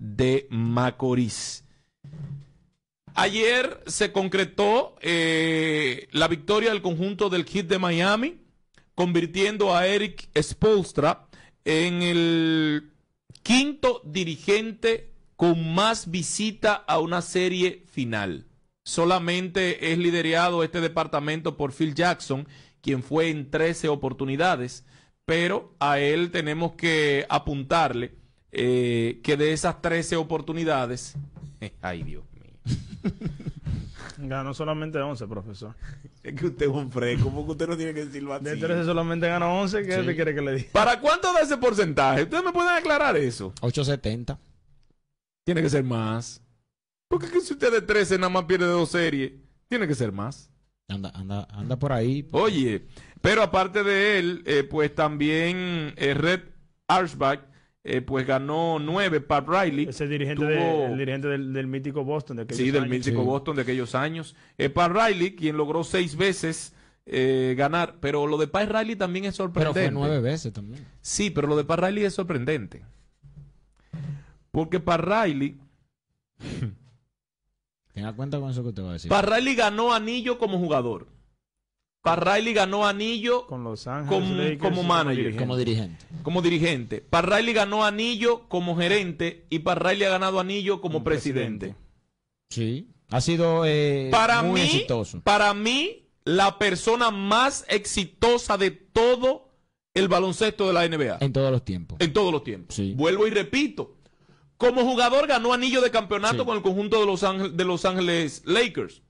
de Macorís. Ayer se concretó eh, la victoria del conjunto del Hit de Miami, convirtiendo a Eric Spolstra en el quinto dirigente con más visita a una serie final. Solamente es liderado este departamento por Phil Jackson, quien fue en 13 oportunidades, pero a él tenemos que apuntarle eh, que de esas 13 oportunidades, ay Dios mío. Ganó solamente 11, profesor. Es que usted es un fresco, porque usted no tiene que decir De 13 solamente gana 11, ¿qué le quiere que le diga? ¿Para cuánto da ese porcentaje? ¿Ustedes me pueden aclarar eso? 870. Tiene que ser más. Porque si usted de 13 nada más pierde dos series, tiene que ser más. Anda, anda, anda por ahí. Oye, pero aparte de él, eh, pues también eh, Red Archback eh, pues ganó nueve Pat Riley. Ese dirigente, el dirigente del, mítico Boston de aquellos sí, años. Sí, del mítico Boston de aquellos años. es eh, Pat Riley, quien logró seis veces eh, ganar, pero lo de Pat Riley también es sorprendente. Pero fue nueve veces también. Sí, pero lo de Pat Riley es sorprendente. Porque Pat Riley... Tenga cuenta con eso que te voy a decir. Pat Riley ganó anillo como jugador. Parraili ganó anillo como, manager. Como dirigente. Como dirigente. Parraili ganó anillo como gerente y Parraili ha ganado anillo como, presidente. Sí. Ha sido eh, para muy exitoso. Para mí, la persona más exitosa de todo el baloncesto de la NBA. En todos los tiempos. En todos los tiempos. Sí. Vuelvo y repito. Como jugador ganó anillo de campeonato con el conjunto de Los, Ángeles, de los Ángeles Lakers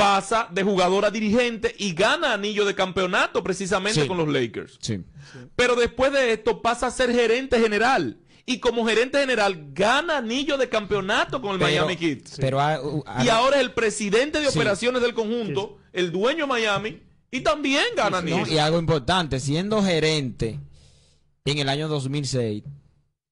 pasa de jugador a dirigente y gana anillo de campeonato precisamente con los Lakers. Pero después de esto pasa a ser gerente general. Y como gerente general gana anillo de campeonato con el Miami Heat. y ahora es el presidente de operaciones del conjunto, el dueño de Miami, y también gana anillo. y algo importante, siendo gerente en el año 2006,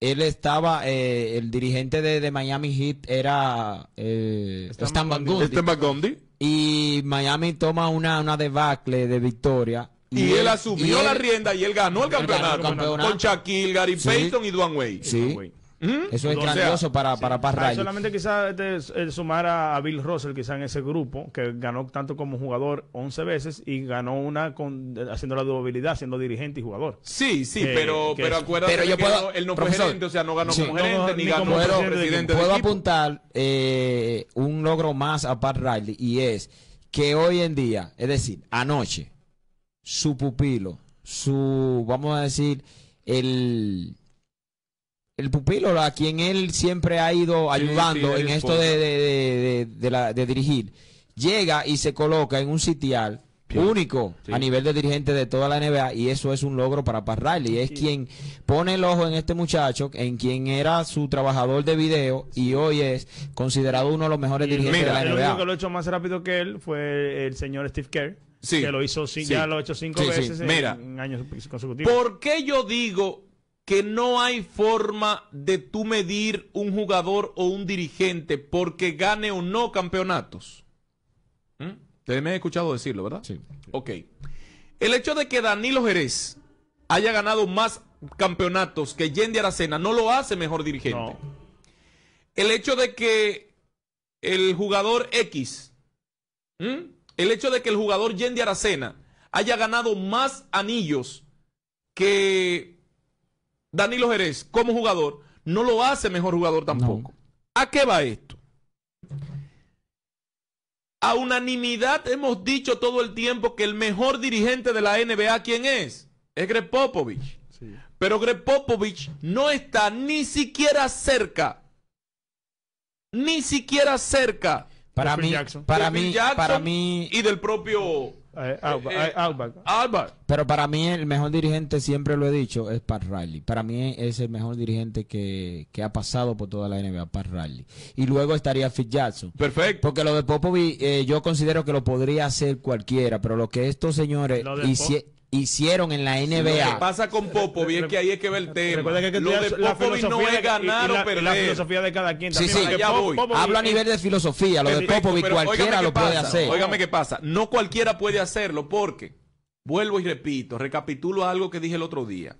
él estaba, eh, el dirigente de, Miami Heat era eh, Stan Van este Gundy. Y Miami toma una, una debacle de victoria. Y, él, asumió la rienda y él ganó el campeonato, con Shaquille, Gary Payton y Dwayne Wade. Sí. Eso es grandioso para, Pat para, ah, Solamente quizás este, eh, sumar a, Bill Russell, quizás en ese grupo, que ganó tanto como jugador 11 veces y ganó una con, haciendo la durabilidad, siendo dirigente y jugador. Sí, sí, pero, pero acuérdate que puedo, él no fue gerente, o sea, no ganó como gerente ni, ganó como puedo, presidente. Puedo apuntar eh, un logro más a Pat Riley y es que hoy en día, es decir, anoche, su pupilo, su, vamos a decir, el el pupilo, a quien él siempre ha ido ayudando en esto de, dirigir, llega y se coloca en un sitial único a nivel de dirigente de toda la NBA y eso es un logro para Pat Riley. Es quien pone el ojo en este muchacho, en quien era su trabajador de video y hoy es considerado uno de los mejores dirigentes de la NBA. El único que lo ha hecho más rápido que él fue el señor Steve Kerr. Que lo hizo, ya lo ha hecho cinco veces en años consecutivos. ¿Por qué yo digo que no hay forma de tú medir un jugador o un dirigente porque gane o no campeonatos. ¿Mm? Te me he escuchado decirlo, ¿verdad? Sí. Ok. El hecho de que Danilo Jerez haya ganado más campeonatos que Yendi Aracena no lo hace mejor dirigente. El hecho de que el jugador X, el hecho de que el jugador Yendi Aracena haya ganado más anillos que Danilo Jerez como jugador, no lo hace mejor jugador tampoco. ¿A qué va esto? A unanimidad hemos dicho todo el tiempo que el mejor dirigente de la NBA, ¿quién es? Es Greg Popovich. Pero Greg Popovich no está ni siquiera cerca. Ni siquiera cerca. Para mí, Jackson. para mí, para mí. Y del propio eh, eh, eh, pero para mí el mejor dirigente, siempre lo he dicho, es Pat Riley. Para mí es el mejor dirigente que, que ha pasado por toda la NBA, Pat Riley. Y luego estaría Phil Jackson. Perfecto. Porque lo de Popovich yo considero que lo podría hacer cualquiera, pero lo que estos señores hicieron hicieron en la NBA. Lo que pasa con Popovich es que ahí es que ve el tema. lo de Popovich no es ganar o perder. La filosofía de cada quien. Hablo a nivel de filosofía. Lo de Popovich cualquiera lo puede hacer. Óigame qué pasa. No cualquiera puede hacerlo porque, vuelvo y repito, recapitulo algo que dije el otro día.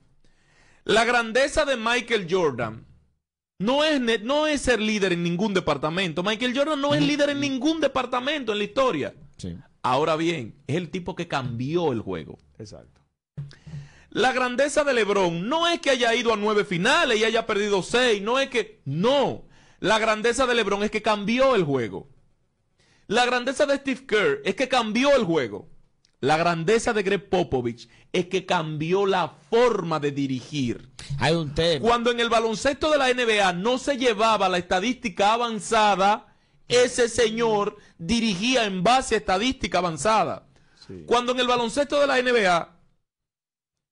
La grandeza de Michael Jordan no es, no es ser líder en ningún departamento. Michael Jordan no es mm. líder en ningún departamento en la historia. Sí. Ahora bien, es el tipo que cambió el juego. Exacto. La grandeza de Lebron no es que haya ido a nueve finales y haya perdido seis, no es que... No, la grandeza de Lebron es que cambió el juego. La grandeza de Steve Kerr es que cambió el juego. La grandeza de Greg Popovich es que cambió la forma de dirigir. Hay un tema. Cuando en el baloncesto de la NBA no se llevaba la estadística avanzada, ese señor dirigía en base a estadística avanzada. Cuando en el baloncesto de la NBA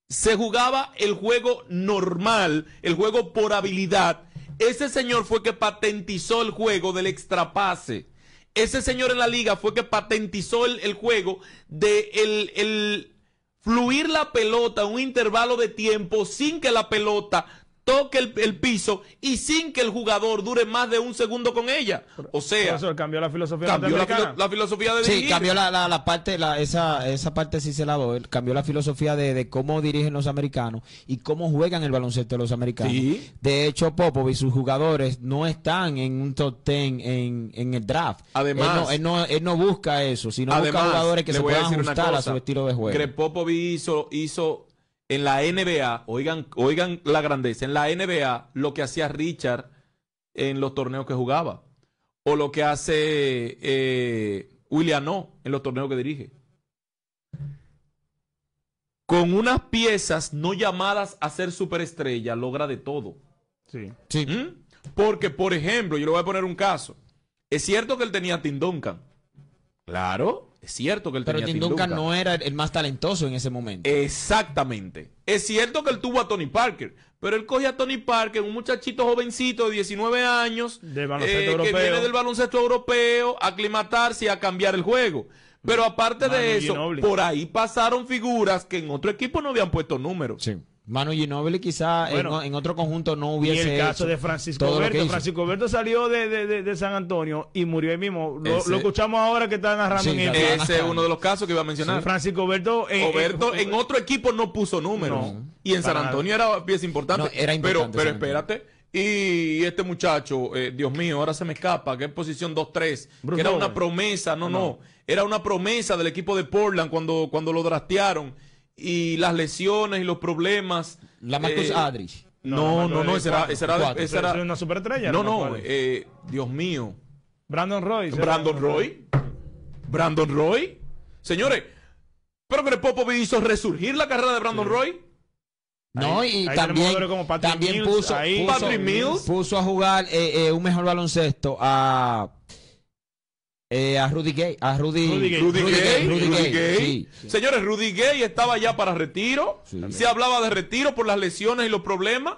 se jugaba el juego normal, el juego por habilidad, ese señor fue que patentizó el juego del extrapase. Ese señor en la liga fue que patentizó el, juego de el, fluir la pelota un intervalo de tiempo sin que la pelota toque el, piso y sin que el jugador dure más de un segundo con ella. O sea, cambió la filosofía la, filosofía de dirigir. Sí, cambió la, la, la parte, esa, esa parte sí se la doy. Cambió la filosofía de, cómo dirigen los americanos y cómo juegan el baloncesto de los americanos. De hecho, Popov y sus jugadores no están en un top ten en, el draft. Además, él no, él no, busca eso, sino busca jugadores que se puedan ajustar a su estilo de juego. Que Popov hizo, hizo en la NBA, oigan, oigan la grandeza, en la NBA lo que hacía Richard en los torneos que jugaba, o lo que hace eh, William No en los torneos que dirige. Con unas piezas no llamadas a ser superestrella, logra de todo. Sí. sí. ¿Mm? Porque, por ejemplo, yo le voy a poner un caso. Es cierto que él tenía a Tim Duncan. Claro. Es cierto que él Pero Duncan, no era el más talentoso en ese momento. Exactamente. Es cierto que él tuvo a Tony Parker, pero él cogía a Tony Parker, un muchachito jovencito de 19 años, eh, que viene del baloncesto europeo, a aclimatarse y a cambiar el juego. Pero aparte de eso, por ahí pasaron figuras que en otro equipo no habían puesto números. Sí. Manu Ginóbili quizá en, otro conjunto no hubiese y el caso de Francisco Berto. Francisco Berto salió de, de, San Antonio y murió ahí mismo. Lo, escuchamos ahora que está narrando en Ese es uno de los casos que iba a mencionar. Francisco Berto, eh, eh, eh, en otro equipo no puso números. y en San Antonio era pieza importante. era importante. Pero, pero espérate. Y este muchacho, Dios mío, ahora se me escapa, que es posición 2-3, que era una promesa, ah, no, no, era una promesa del equipo de Portland cuando, cuando lo drastearon y las lesiones y los problemas. La Marcus eh, No, no, no, esa era, era, una superestrella. No, no, no eh, Dios mío. Brandon Roy. Brandon Roy. Brandon Roy. Señores, pero que el Popovich hizo resurgir la carrera de Brandon Roy. No, y también, también puso, ahí, puso, Mills. puso a jugar eh, eh, un mejor baloncesto a eh, a Rudy Gay. A Rudy, Rudy Gay. Gay, Señores, Rudy Gay estaba ya para retiro. se hablaba de retiro por las lesiones y los problemas.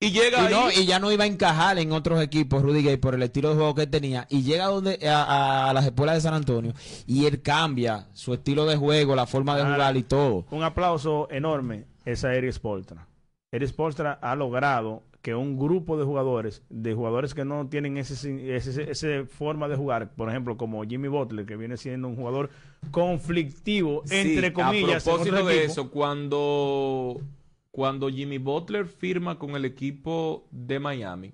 Y llega y, y ya no iba a encajar en otros equipos Rudy Gay por el estilo de juego que tenía. Y llega donde a, las espuelas de San Antonio y él cambia su estilo de juego, la forma de ah, jugar y todo. Un aplauso enorme es a Eric Spoltra. Eric Spoltra ha logrado que un grupo de jugadores, de jugadores que no tienen esa ese, ese, forma de jugar, por ejemplo, como Jimmy Butler, que viene siendo un jugador conflictivo, entre comillas. A propósito de eso, cuando, cuando Jimmy Butler firma con el equipo de Miami.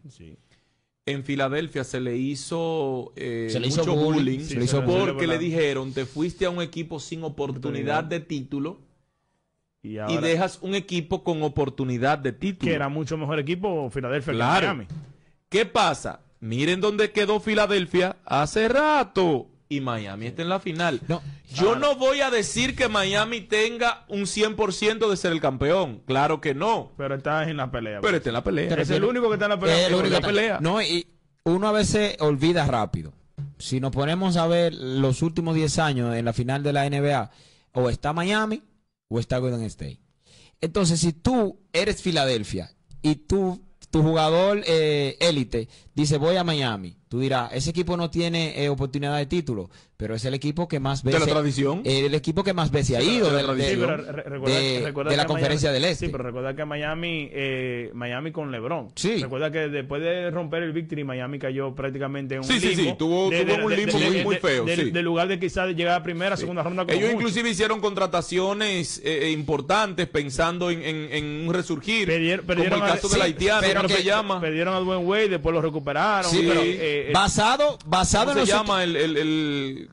En Filadelfia se le hizo, eh, mucho bullying, porque le dijeron, te fuiste a un equipo sin oportunidad. de título y, dejas un equipo con oportunidad de título. Que era mucho mejor equipo Filadelfia que Miami. ¿Qué pasa? Miren dónde quedó Filadelfia hace rato. Y Miami está en la final. Yo no voy a decir que Miami tenga un 100% de ser el campeón. Claro que no. Pero está en la pelea. Pero pues. está en la pelea. es el único que está en la pelea. Es el único pelea. No, y uno a veces olvida rápido. Si nos ponemos a ver los últimos 10 años en la final de la NBA, o está Miami West Golden State. Entonces, si tú eres Filadelfia y tú, tu jugador eh, élite dice voy a Miami, Tú dirás, ese equipo no tiene eh, oportunidad de título, pero es el equipo que más veces... la tradición. Eh, el equipo que más veces ha ido de, la, de, conferencia del Este. Sí, pero recuerda que Miami, eh, Miami con LeBron. Sí. Recuerda que después de romper el victory, Miami cayó prácticamente en un sí, Sí, sí, tuvo, tuvo un limbo muy, feo. de lugar de quizás llegar a primera, segunda ronda. Ellos inclusive hicieron contrataciones importantes pensando en, en, un resurgir. Perdieron, el caso que, llama. Perdieron a Dwayne Wade, después lo recuperaron. Sí. Pero, eh, basado basado en se llama el, el,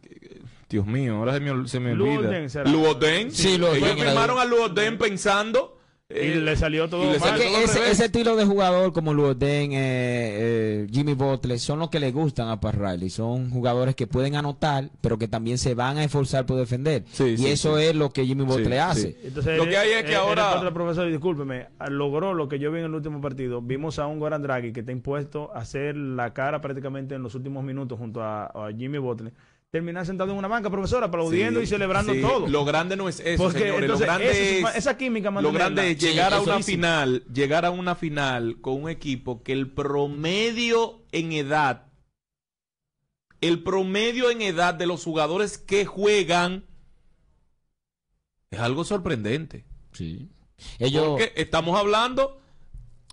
Dios mío, ahora se me, se me olvida. Luoden. Sí, lo Ellos firmaron a Luoden pensando y eh, le salió todo mal. ese, estilo de jugador como lo eh, eh, Jimmy Butler, son los que le gustan a Pat Son jugadores que pueden anotar, pero que también se van a esforzar por defender. y eso es lo que Jimmy Butler hace. lo que hay es que eh, ahora... profesor, discúlpeme, logró lo que yo vi en el último partido. Vimos a un Goran Draghi que está impuesto a hacer la cara prácticamente en los últimos minutos junto a, a Jimmy Butler terminar sentado en una banca, profesora, aplaudiendo y celebrando todo. Lo grande no es eso, lo grande es, esa química, Lo grande llegar a una final, llegar a una final con un equipo que el promedio en edad el promedio en edad de los jugadores que juegan es algo sorprendente. Sí. Ellos Porque estamos hablando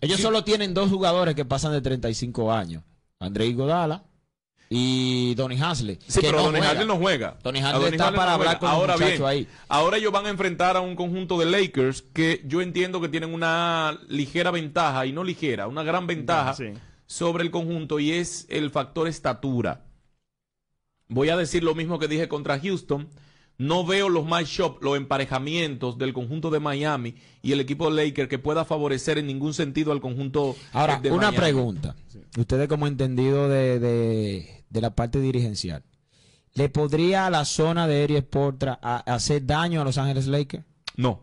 ellos solo tienen dos jugadores que pasan de 35 años, Andrés Godala y Donny Hasley. Sí, pero Donny Hasley no juega. Donny Hasley está para hablar con ahora ahí. Ahora ellos van a enfrentar a un conjunto de Lakers que yo entiendo que tienen una ligera ventaja, y no ligera, una gran ventaja sobre el conjunto y es el factor estatura. Voy a decir lo mismo que dije contra Houston. No veo los matchups, los emparejamientos del conjunto de Miami y el equipo de Lakers que pueda favorecer en ningún sentido al conjunto Ahora, eh, una pregunta. Ustedes como entendido de de la parte dirigencial, ¿le podría a la zona de Erie Portra hacer daño a Los Ángeles Lakers? No.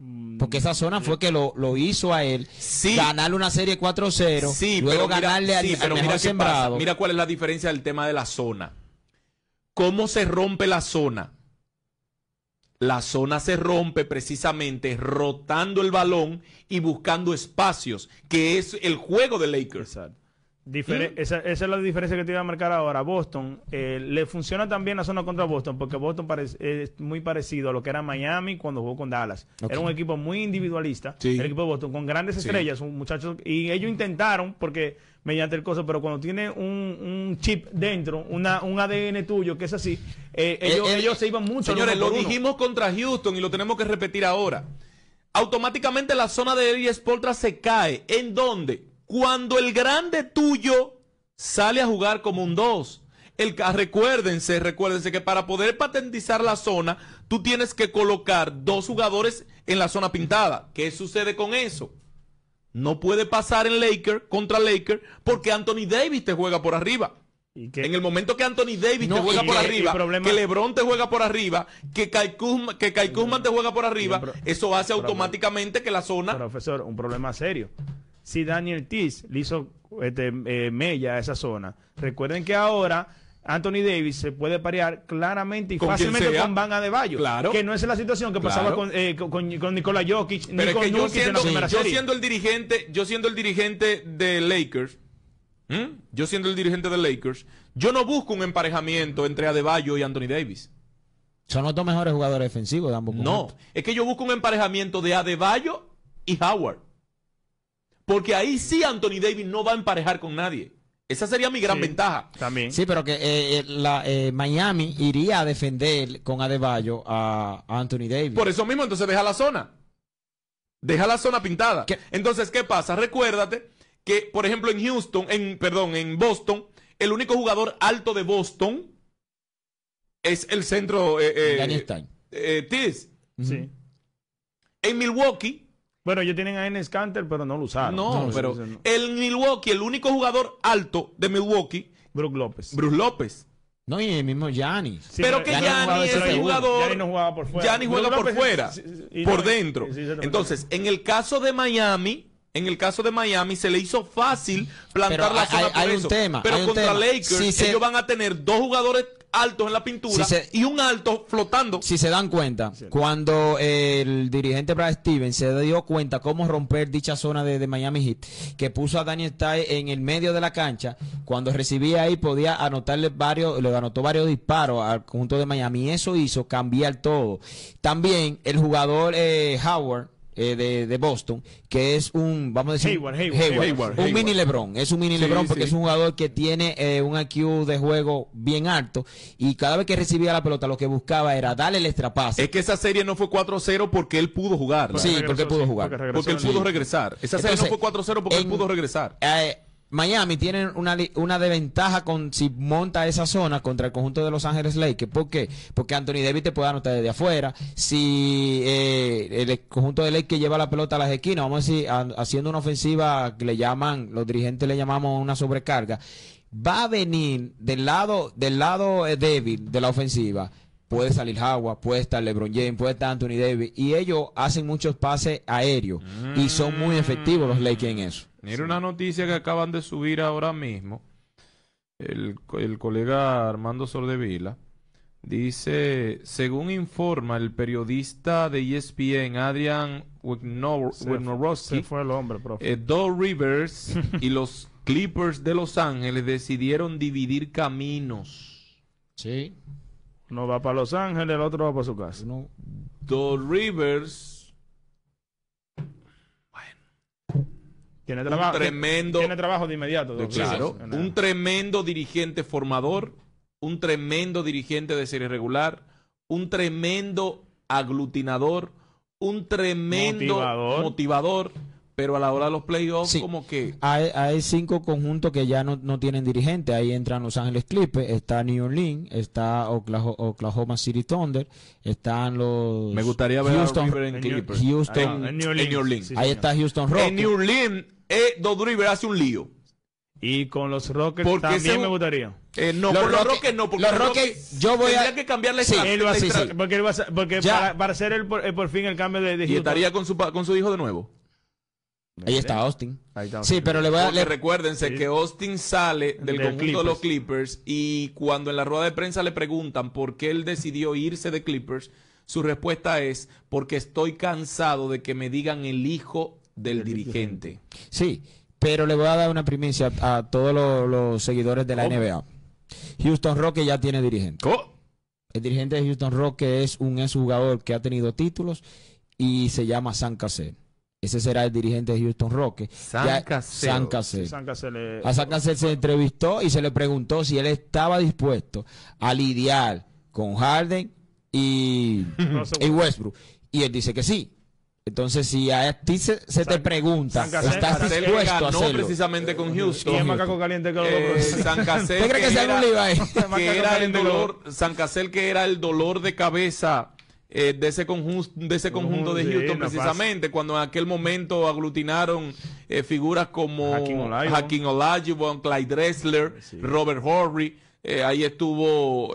Mm, Porque esa zona fue que lo, hizo a él ganarle una serie 4-0, luego ganarle a al, sí, mira Mira cuál es la diferencia del tema de la zona. ¿Cómo se rompe la zona? La zona se rompe precisamente rotando el balón y buscando espacios, que es el juego de Lakers. Mm. Esa, es la diferencia que te iba a marcar ahora. Boston eh, le funciona también la zona contra Boston porque Boston es muy parecido a lo que era Miami cuando jugó con Dallas. Era un equipo muy individualista, el equipo de Boston, con grandes estrellas estrellas, muchacho Y ellos intentaron, porque mediante el coso, pero cuando tiene un, chip dentro, una, un ADN tuyo que es así, eh, eh, ellos, ellos, se iban mucho. Señores, lo dijimos contra Houston y lo tenemos que repetir ahora. Automáticamente la zona de Eddie Spoltra se cae. ¿En dónde? Cuando el grande tuyo sale a jugar como un 2. El, recuérdense, recuérdense que para poder patentizar la zona, tú tienes que colocar dos jugadores en la zona pintada. ¿Qué sucede con eso? No puede pasar en Laker contra Laker porque Anthony Davis te juega por arriba. ¿Y en el momento que Anthony Davis no, te juega por arriba, que LeBron te juega por arriba, que Kai, que te juega por arriba, eso hace automáticamente que la zona... Profesor, un problema serio si Daniel Tis le hizo este, eh, mella a esa zona. Recuerden que ahora Anthony Davis se puede parear claramente y fácilmente con Van Adebayo. Claro. Que no es la situación que pasaba con, eh, con, Jokic, ni con yo, siendo, la yo el dirigente, yo siendo el dirigente de Lakers, yo siendo el dirigente de Lakers, yo no busco un emparejamiento entre Adebayo y Anthony Davis. Son los dos mejores jugadores defensivos de ambos. No, es que yo busco un emparejamiento de Adebayo y Howard. Porque ahí sí Anthony Davis no va a emparejar con nadie. Esa sería mi gran ventaja. También. Sí, pero que eh, eh, eh, Miami iría a defender con Adebayo a Anthony Davis. Por eso mismo, entonces deja la zona. Deja la zona pintada. Entonces, ¿qué pasa? Recuérdate que, por ejemplo, en Houston, en, perdón, en Boston, el único jugador alto de Boston es el centro. Eh, Stein. Tiz. Sí. En Milwaukee, bueno, ellos tienen a Enes Canter, pero no lo usaron. No, pero el Milwaukee, el único jugador alto de Milwaukee. Bruce López. Bruce López. No, y el mismo Yanni pero, que Gianni es el jugador. Yanni no jugaba por fuera. juega por fuera, por dentro. Entonces, en el caso de Miami, en el caso de Miami se le hizo fácil plantar la zona hay, Un tema, Pero contra Lakers ellos van a tener dos jugadores altos en la pintura y un alto flotando. Si se dan cuenta, cuando el dirigente Brad Stevens se dio cuenta cómo romper dicha zona de, Miami Heat, que puso a Daniel Tay en el medio de la cancha, cuando recibía ahí podía anotarle varios, le anotó varios disparos al conjunto de Miami. Eso hizo cambiar todo. También el jugador eh, Howard eh, de, Boston, que es un, vamos a decir, un mini Lebron, es un mini Lebron porque es un jugador que tiene eh, un IQ de juego bien alto y cada vez que recibía la pelota lo que buscaba era darle el extrapase. Es que esa serie no fue 4-0 porque él pudo jugar. Sí, porque, pudo jugar. Porque, pudo regresar. Esa serie no fue 4-0 porque él pudo regresar. Eh, Miami tiene una, desventaja con si monta esa zona contra el conjunto de Los Ángeles Lakers. ¿Por qué? Porque Anthony Davis te puede anotar desde afuera. Si eh, el conjunto de Lakers lleva la pelota a las esquinas, vamos a decir, haciendo una ofensiva que le llaman, los dirigentes le llamamos una sobrecarga, va a venir del lado, del lado eh, débil de la ofensiva puede salir Jaguar, puede estar LeBron James, puede estar Anthony Davis. Y ellos hacen muchos pases aéreos y son muy efectivos los Lakers en eso. Mira una noticia que acaban de subir ahora mismo. El, colega Armando Sordevila dice, según informa el periodista de ESPN Adrian Wignorowski, eh, Rivers y los Clippers de Los Ángeles decidieron dividir caminos. Sí. No va para Los Ángeles, el otro va para su casa. Uno, Rivers. Bueno. Tiene trabajo. tremendo. Tiene trabajo de inmediato. claro. Un tremendo dirigente formador. Un tremendo dirigente de serie regular. Un tremendo aglutinador. Un tremendo motivador pero a la hora de los playoffs como que... Hay, hay, cinco conjuntos que ya no, no, tienen dirigente, ahí entran Los Ángeles Clippers, está New Orleans, está Oklahoma, City Thunder, están los... Me gustaría ver Houston, a Clippers. Houston, en New Orleans. ahí está Houston Rockets. En New Orleans, Edo eh, River hace un lío. Y con los Rockets también me gustaría. Eh, no, con los Rockets no, porque los Rockets yo voy a... que cambiarle sí, sí, Porque, para, ser hacer el, por fin el cambio de, de Houston. Y estaría con su, con su hijo de nuevo. Ahí está Austin. Ahí Sí, pero le voy a. Recuérdense que Austin sale del, conjunto de los Clippers y cuando en la rueda de prensa le preguntan por qué él decidió irse de Clippers, su respuesta es: porque estoy cansado de que me digan el hijo del, dirigente. Sí, pero le voy a dar una primicia a, todos los, seguidores de la NBA. Houston Rockets ya tiene dirigente. El dirigente de Houston Rockets es un exjugador que ha tenido títulos y se llama San Cassell. Ese será el dirigente de Houston Rockets. San Cassell. A San Cassell se entrevistó y se le preguntó si él estaba dispuesto a lidiar con Harden y, Westbrook. Y él dice que sí. Entonces, si a ti se, te pregunta, ¿estás dispuesto a hacerlo? precisamente con Houston. ¿Quién macaco caliente que lo eh, San crees que, era el dolor, San que era el dolor de cabeza eh, de ese, conjunto de ese conjunto de Houston precisamente, cuando en aquel momento aglutinaron eh, figuras como Hakim Olajuwon, Clyde Dressler, Robert Horry. Eh, ahí estuvo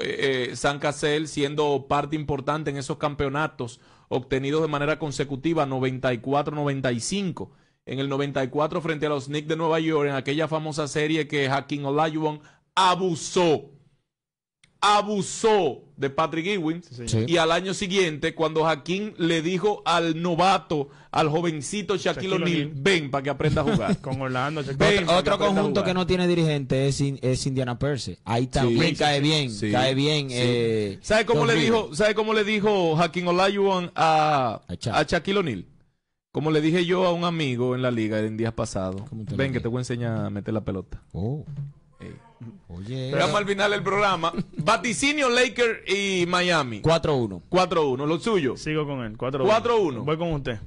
San Casel siendo parte importante en esos campeonatos obtenidos de manera consecutiva 94-95. En el 94 frente a los Knicks de Nueva York, en aquella famosa serie que Hakim Olajuwon abusó abusó de Patrick Ewing y al año siguiente cuando Jaquín le dijo al novato, al jovencito Shaquille, O'Neal, ven para que aprenda a jugar. Con Orlando, otro conjunto que no tiene dirigente es, Indiana Percy. Ahí también cae, bien, cae eh, bien, ¿Sabe cómo le dijo, sabe cómo le dijo Jaquín Olajuwon a, Shaquille O'Neal? Como le dije yo a un amigo en la liga en días pasados, ven que te voy a enseñar a meter la pelota. Oh. Oye. Veamos al final del programa. Vaticinio, Laker y Miami. 4-1. 4-1. Lo suyo. Sigo con él. 4-1. 4-1. Voy con usted.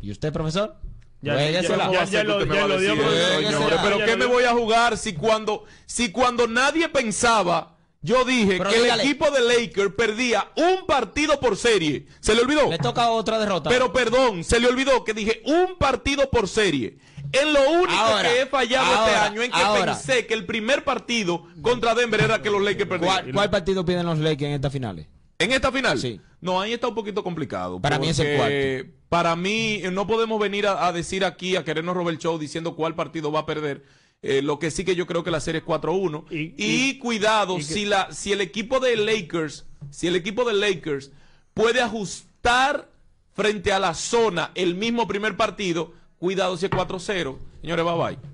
¿Y usted, profesor? Ya, ya, ya lo, dio, profesor. Pero ¿qué me voy a jugar si cuando, si cuando nadie pensaba... Yo dije que el equipo de Lakers perdía un partido por serie. Se le olvidó. Le toca otra derrota. Pero perdón, se le olvidó que dije un partido por serie. En lo único que he fallado este año en que pensé que el primer partido contra Denver era que los Lakers perdieran ¿Cuál, partido piden los Lakers en estas finales? ¿En esta final? Sí. No, ahí está un poquito complicado. Para mí es el cuarto. Para mí, eh, no podemos venir a, decir aquí, a querernos robar el show diciendo cuál partido va a perder. Eh, lo que sí que yo creo que la serie es 4-1. Y, cuidado, si, la, si el equipo de Lakers, si el equipo de Lakers puede ajustar frente a la zona el mismo primer partido, Cuidado si es 4-0. Señores, bye bye.